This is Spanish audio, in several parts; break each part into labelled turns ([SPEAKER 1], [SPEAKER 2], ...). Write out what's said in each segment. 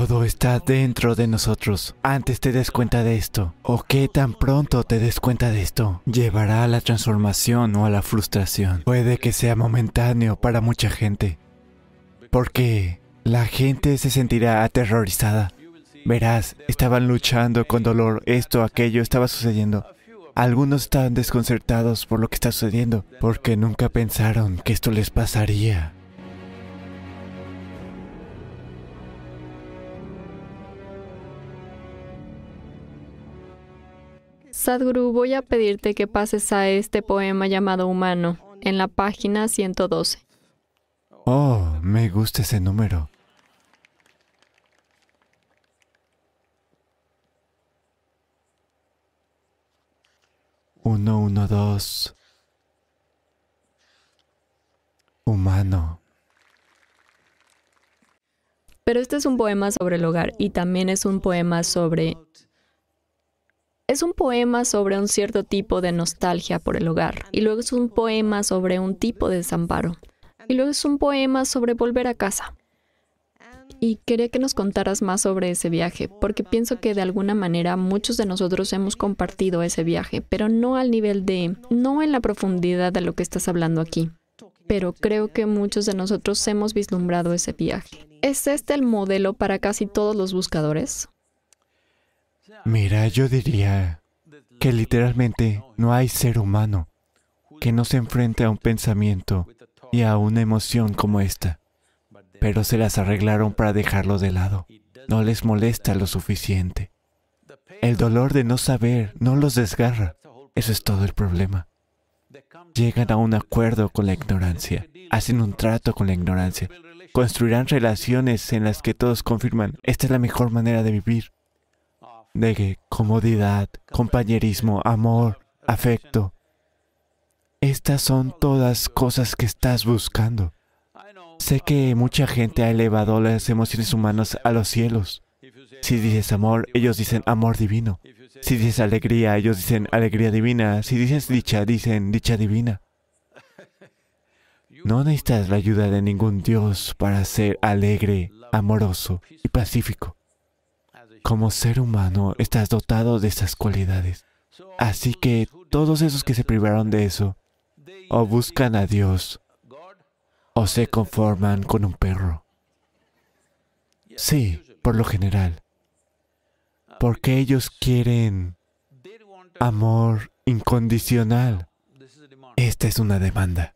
[SPEAKER 1] Todo está dentro de nosotros. Antes te des cuenta de esto, o qué tan pronto te des cuenta de esto, llevará a la transformación o a la frustración. Puede que sea momentáneo para mucha gente, porque la gente se sentirá aterrorizada. Verás, estaban luchando con dolor, esto, aquello, estaba sucediendo. Algunos están desconcertados por lo que está sucediendo, porque nunca pensaron que esto les pasaría.
[SPEAKER 2] Sadhguru, voy a pedirte que pases a este poema llamado Humano, en la página 112.
[SPEAKER 1] Oh, me gusta ese número. 112. Humano.
[SPEAKER 2] Pero este es un poema sobre el hogar y también es un poema sobre es un poema sobre un cierto tipo de nostalgia por el hogar, y luego es un poema sobre un tipo de desamparo, y luego es un poema sobre volver a casa. Y quería que nos contaras más sobre ese viaje, porque pienso que de alguna manera muchos de nosotros hemos compartido ese viaje, pero no al nivel de, no en la profundidad de lo que estás hablando aquí pero creo que muchos de nosotros hemos vislumbrado ese viaje. ¿Es este el modelo para casi todos los buscadores?
[SPEAKER 1] Mira, yo diría que literalmente no hay ser humano que no se enfrente a un pensamiento y a una emoción como esta, pero se las arreglaron para dejarlo de lado. No les molesta lo suficiente. El dolor de no saber no los desgarra. Eso es todo el problema. Llegan a un acuerdo con la ignorancia, hacen un trato con la ignorancia, construirán relaciones en las que todos confirman, esta es la mejor manera de vivir de comodidad, compañerismo, amor, afecto. Estas son todas cosas que estás buscando. Sé que mucha gente ha elevado las emociones humanas a los cielos. Si dices amor, ellos dicen amor divino. Si dices alegría, ellos dicen alegría divina. Si dices dicha, dicen dicha divina. No necesitas la ayuda de ningún Dios para ser alegre, amoroso y pacífico. Como ser humano, estás dotado de esas cualidades. Así que todos esos que se privaron de eso, o buscan a Dios, o se conforman con un perro. Sí, por lo general. Porque ellos quieren amor incondicional. Esta es una demanda.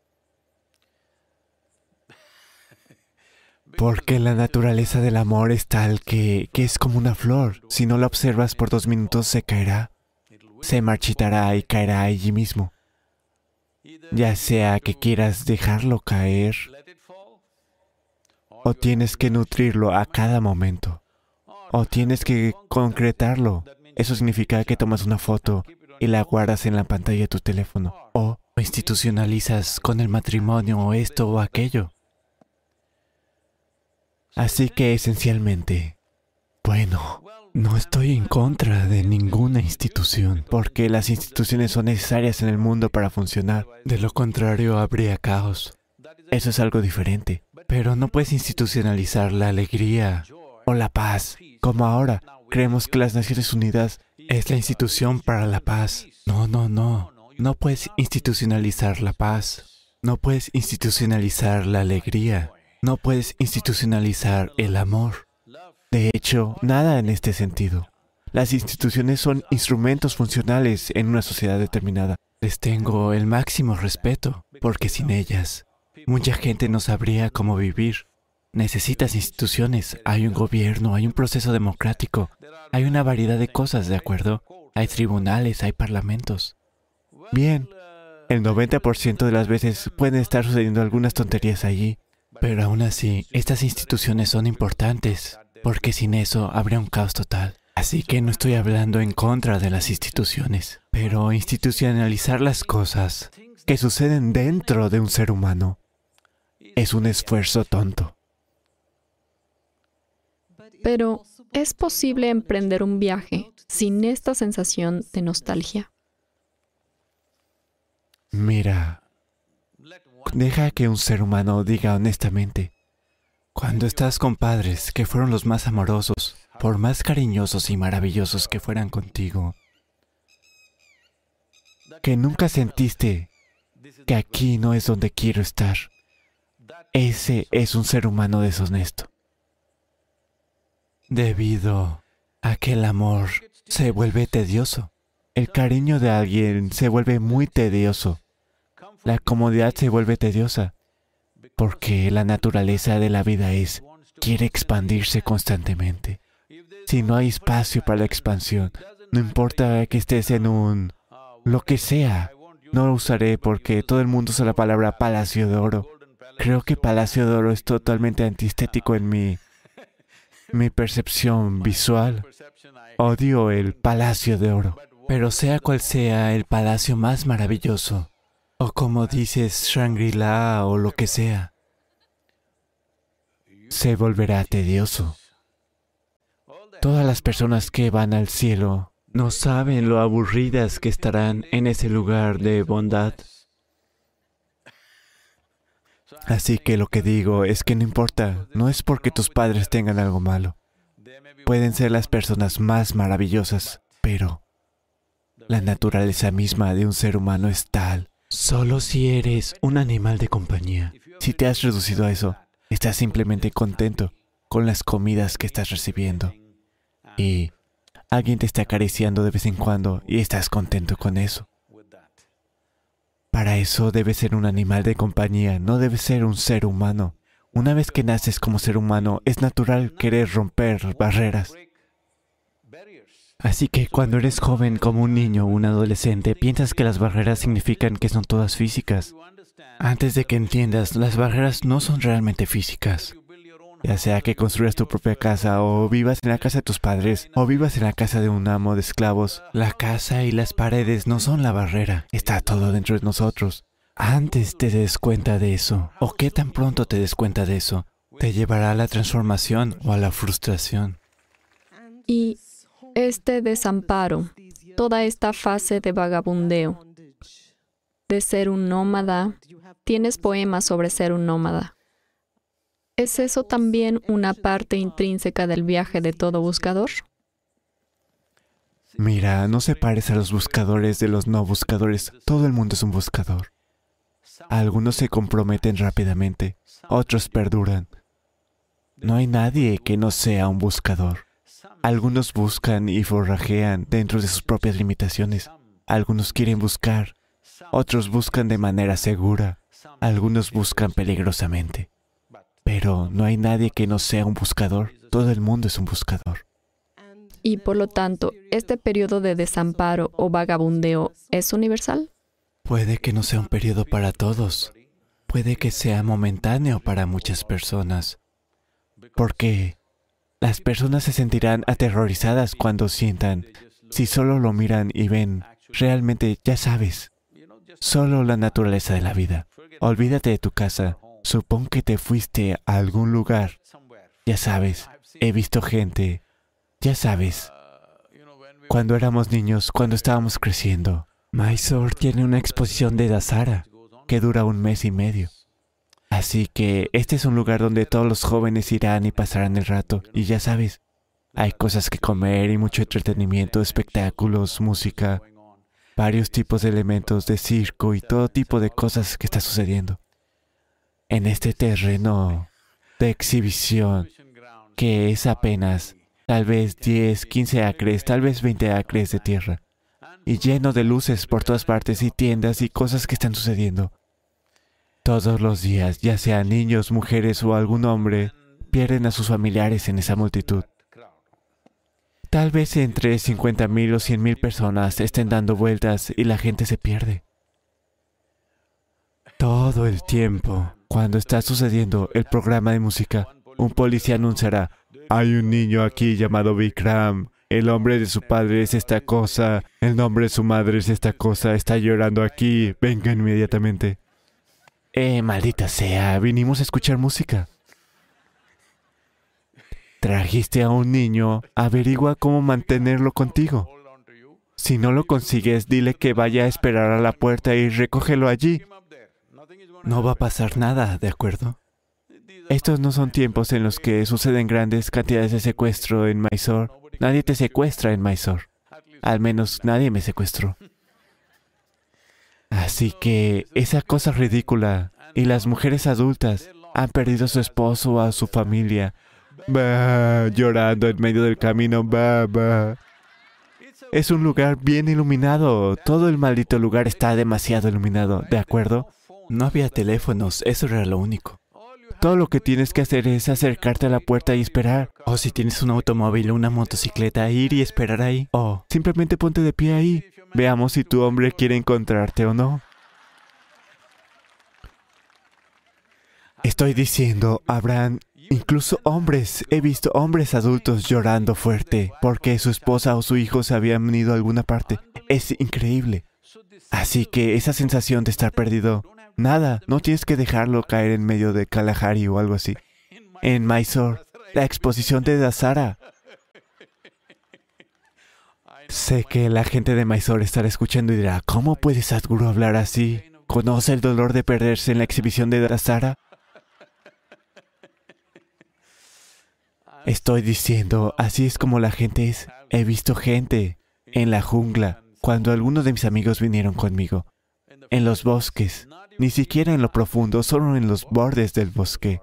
[SPEAKER 1] Porque la naturaleza del amor es tal que, que es como una flor. Si no la observas por dos minutos se caerá, se marchitará y caerá allí mismo. Ya sea que quieras dejarlo caer o tienes que nutrirlo a cada momento o tienes que concretarlo. Eso significa que tomas una foto y la guardas en la pantalla de tu teléfono o institucionalizas con el matrimonio o esto o aquello. Así que esencialmente, bueno, no estoy en contra de ninguna institución, porque las instituciones son necesarias en el mundo para funcionar. De lo contrario, habría caos. Eso es algo diferente. Pero no puedes institucionalizar la alegría o la paz, como ahora. Creemos que las Naciones Unidas es la institución para la paz. No, no, no. No puedes institucionalizar la paz. No puedes institucionalizar la alegría. No puedes institucionalizar el amor. De hecho, nada en este sentido. Las instituciones son instrumentos funcionales en una sociedad determinada. Les tengo el máximo respeto, porque sin ellas, mucha gente no sabría cómo vivir. Necesitas instituciones, hay un gobierno, hay un proceso democrático, hay una variedad de cosas, ¿de acuerdo? Hay tribunales, hay parlamentos. Bien, el 90% de las veces pueden estar sucediendo algunas tonterías allí, pero aún así, estas instituciones son importantes, porque sin eso habría un caos total. Así que no estoy hablando en contra de las instituciones, pero institucionalizar las cosas que suceden dentro de un ser humano es un esfuerzo tonto.
[SPEAKER 2] Pero es posible emprender un viaje sin esta sensación de nostalgia.
[SPEAKER 1] Mira, Deja que un ser humano diga honestamente, cuando estás con padres que fueron los más amorosos, por más cariñosos y maravillosos que fueran contigo, que nunca sentiste que aquí no es donde quiero estar. Ese es un ser humano deshonesto. Debido a que el amor se vuelve tedioso. El cariño de alguien se vuelve muy tedioso la comodidad se vuelve tediosa, porque la naturaleza de la vida es, quiere expandirse constantemente. Si no hay espacio para la expansión, no importa que estés en un... lo que sea, no lo usaré porque todo el mundo usa la palabra palacio de oro. Creo que palacio de oro es totalmente antistético en mi, mi percepción visual. Odio el palacio de oro. Pero sea cual sea el palacio más maravilloso, o como dices, Shangri-La o lo que sea. Se volverá tedioso. Todas las personas que van al cielo no saben lo aburridas que estarán en ese lugar de bondad. Así que lo que digo es que no importa, no es porque tus padres tengan algo malo. Pueden ser las personas más maravillosas, pero la naturaleza misma de un ser humano es tal Solo si eres un animal de compañía. Si te has reducido a eso, estás simplemente contento con las comidas que estás recibiendo. Y alguien te está acariciando de vez en cuando y estás contento con eso. Para eso debes ser un animal de compañía, no debes ser un ser humano. Una vez que naces como ser humano, es natural querer romper barreras, Así que cuando eres joven como un niño o un adolescente, piensas que las barreras significan que son todas físicas. Antes de que entiendas, las barreras no son realmente físicas. Ya sea que construyas tu propia casa o vivas en la casa de tus padres o vivas en la casa de un amo de esclavos, la casa y las paredes no son la barrera, está todo dentro de nosotros. Antes te des cuenta de eso, o qué tan pronto te des cuenta de eso, te llevará a la transformación o a la frustración.
[SPEAKER 2] Y este desamparo, toda esta fase de vagabundeo, de ser un nómada. Tienes poemas sobre ser un nómada. ¿Es eso también una parte intrínseca del viaje de todo buscador?
[SPEAKER 1] Mira, no separes a los buscadores de los no buscadores. Todo el mundo es un buscador. Algunos se comprometen rápidamente, otros perduran. No hay nadie que no sea un buscador. Algunos buscan y forrajean dentro de sus propias limitaciones. Algunos quieren buscar. Otros buscan de manera segura. Algunos buscan peligrosamente. Pero no hay nadie que no sea un buscador. Todo el mundo es un buscador.
[SPEAKER 2] Y por lo tanto, ¿este periodo de desamparo o vagabundeo es universal?
[SPEAKER 1] Puede que no sea un periodo para todos. Puede que sea momentáneo para muchas personas. Porque las personas se sentirán aterrorizadas cuando sientan. Si solo lo miran y ven, realmente ya sabes. Solo la naturaleza de la vida. Olvídate de tu casa. Supón que te fuiste a algún lugar. Ya sabes, he visto gente. Ya sabes. Cuando éramos niños, cuando estábamos creciendo, Mysore tiene una exposición de Dasara que dura un mes y medio. Así que este es un lugar donde todos los jóvenes irán y pasarán el rato. Y ya sabes, hay cosas que comer y mucho entretenimiento, espectáculos, música, varios tipos de elementos de circo y todo tipo de cosas que está sucediendo. En este terreno de exhibición, que es apenas tal vez 10, 15 acres, tal vez 20 acres de tierra, y lleno de luces por todas partes y tiendas y cosas que están sucediendo. Todos los días, ya sean niños, mujeres o algún hombre, pierden a sus familiares en esa multitud. Tal vez entre 50.000 o 100.000 personas estén dando vueltas y la gente se pierde. Todo el tiempo, cuando está sucediendo el programa de música, un policía anunciará, hay un niño aquí llamado Vikram, el nombre de su padre es esta cosa, el nombre de su madre es esta cosa, está llorando aquí, venga inmediatamente. Eh, maldita sea, vinimos a escuchar música. Trajiste a un niño, averigua cómo mantenerlo contigo. Si no lo consigues, dile que vaya a esperar a la puerta y recógelo allí. No va a pasar nada, ¿de acuerdo? Estos no son tiempos en los que suceden grandes cantidades de secuestro en Mysore. Nadie te secuestra en Mysore. Al menos nadie me secuestró. Así que esa cosa ridícula y las mujeres adultas han perdido a su esposo o a su familia. llorando en medio del camino, Es un lugar bien iluminado. Todo el maldito lugar está demasiado iluminado, ¿de acuerdo? No había teléfonos, eso era lo único. Todo lo que tienes que hacer es acercarte a la puerta y esperar. O si tienes un automóvil o una motocicleta, ir y esperar ahí. O simplemente ponte de pie ahí Veamos si tu hombre quiere encontrarte o no. Estoy diciendo, habrán incluso hombres, he visto hombres adultos llorando fuerte porque su esposa o su hijo se habían ido a alguna parte. Es increíble. Así que esa sensación de estar perdido, nada, no tienes que dejarlo caer en medio de Kalahari o algo así. En Mysore, la exposición de Dasara, Sé que la gente de Mysore estará escuchando y dirá, ¿cómo puede Sadhguru hablar así? ¿Conoce el dolor de perderse en la exhibición de Drasara? Estoy diciendo, así es como la gente es. He visto gente en la jungla, cuando algunos de mis amigos vinieron conmigo, en los bosques, ni siquiera en lo profundo, solo en los bordes del bosque.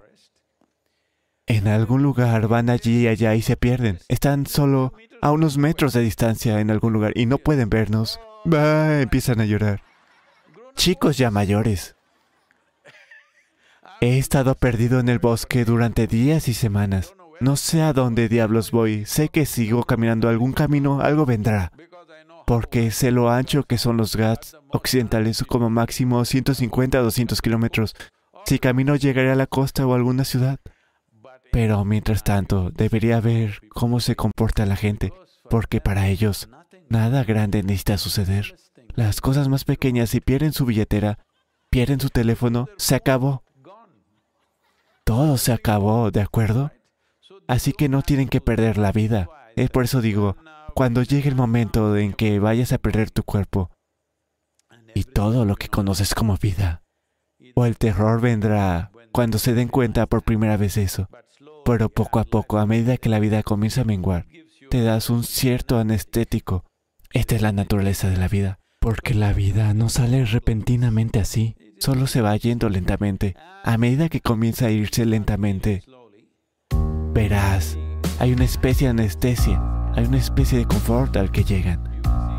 [SPEAKER 1] En algún lugar van allí y allá y se pierden. Están solo a unos metros de distancia en algún lugar y no pueden vernos. Bah, empiezan a llorar. Chicos ya mayores. He estado perdido en el bosque durante días y semanas. No sé a dónde diablos voy. Sé que sigo caminando algún camino, algo vendrá. Porque sé lo ancho que son los Ghats occidentales, como máximo 150 200 kilómetros. Si camino llegaré a la costa o a alguna ciudad. Pero mientras tanto, debería ver cómo se comporta la gente, porque para ellos nada grande necesita suceder. Las cosas más pequeñas, si pierden su billetera, pierden su teléfono, se acabó. Todo se acabó, ¿de acuerdo? Así que no tienen que perder la vida. Es por eso digo, cuando llegue el momento en que vayas a perder tu cuerpo y todo lo que conoces como vida, o el terror vendrá cuando se den cuenta por primera vez eso. Pero poco a poco, a medida que la vida comienza a menguar, te das un cierto anestético. Esta es la naturaleza de la vida, porque la vida no sale repentinamente así, solo se va yendo lentamente. A medida que comienza a irse lentamente, verás, hay una especie de anestesia, hay una especie de confort al que llegan.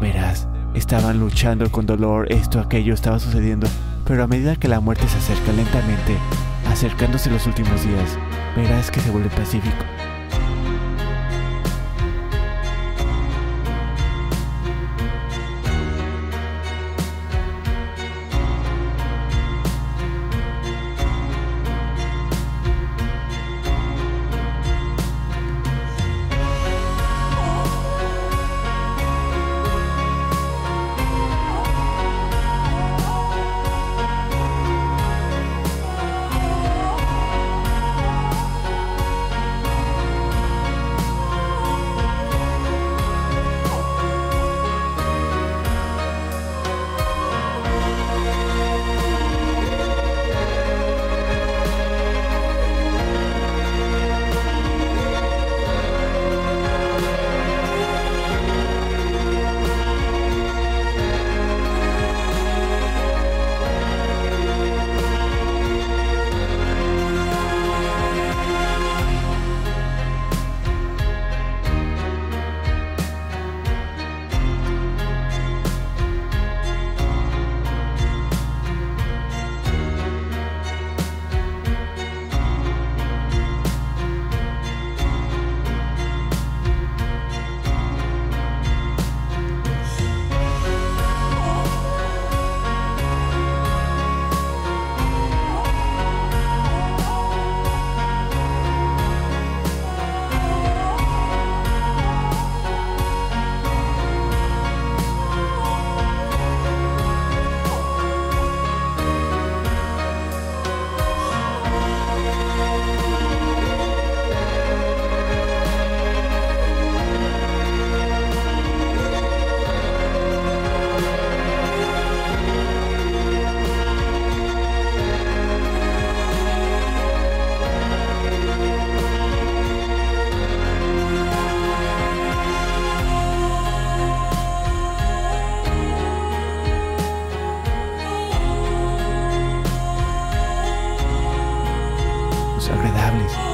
[SPEAKER 1] Verás, estaban luchando con dolor, esto, aquello estaba sucediendo, pero a medida que la muerte se acerca lentamente, Acercándose los últimos días, verás que se vuelve pacífico.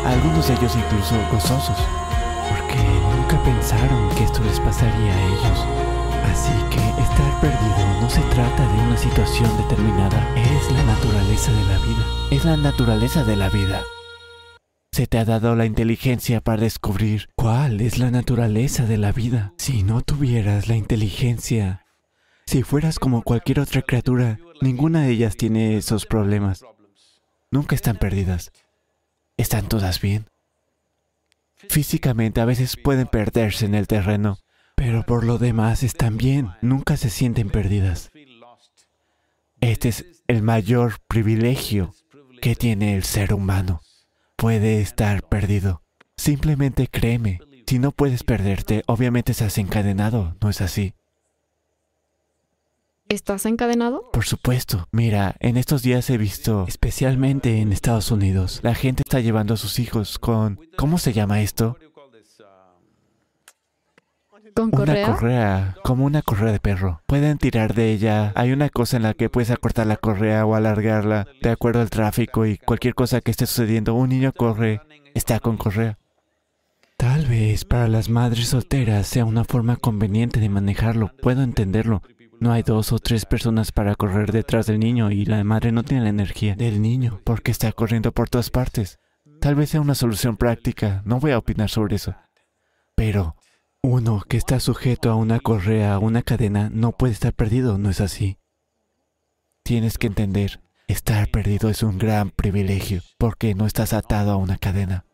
[SPEAKER 1] algunos de ellos incluso gozosos, porque nunca pensaron que esto les pasaría a ellos. Así que estar perdido no se trata de una situación determinada, es la naturaleza de la vida, es la naturaleza de la vida. Se te ha dado la inteligencia para descubrir cuál es la naturaleza de la vida. Si no tuvieras la inteligencia, si fueras como cualquier otra criatura, ninguna de ellas tiene esos problemas. Nunca están perdidas están todas bien. Físicamente a veces pueden perderse en el terreno, pero por lo demás están bien, nunca se sienten perdidas. Este es el mayor privilegio que tiene el ser humano. Puede estar perdido. Simplemente créeme, si no puedes perderte, obviamente estás encadenado, ¿no es así?
[SPEAKER 2] ¿Estás encadenado?
[SPEAKER 1] Por supuesto. Mira, en estos días he visto, especialmente en Estados Unidos, la gente está llevando a sus hijos con... ¿Cómo se llama esto?
[SPEAKER 2] ¿Con correa? Una
[SPEAKER 1] correa, como una correa de perro. Pueden tirar de ella. Hay una cosa en la que puedes acortar la correa o alargarla de acuerdo al tráfico y cualquier cosa que esté sucediendo. Un niño corre, está con correa. Tal vez para las madres solteras sea una forma conveniente de manejarlo, puedo entenderlo, no hay dos o tres personas para correr detrás del niño y la madre no tiene la energía del niño porque está corriendo por todas partes. Tal vez sea una solución práctica, no voy a opinar sobre eso. Pero uno que está sujeto a una correa, a una cadena, no puede estar perdido, ¿no es así? Tienes que entender, estar perdido es un gran privilegio porque no estás atado a una cadena.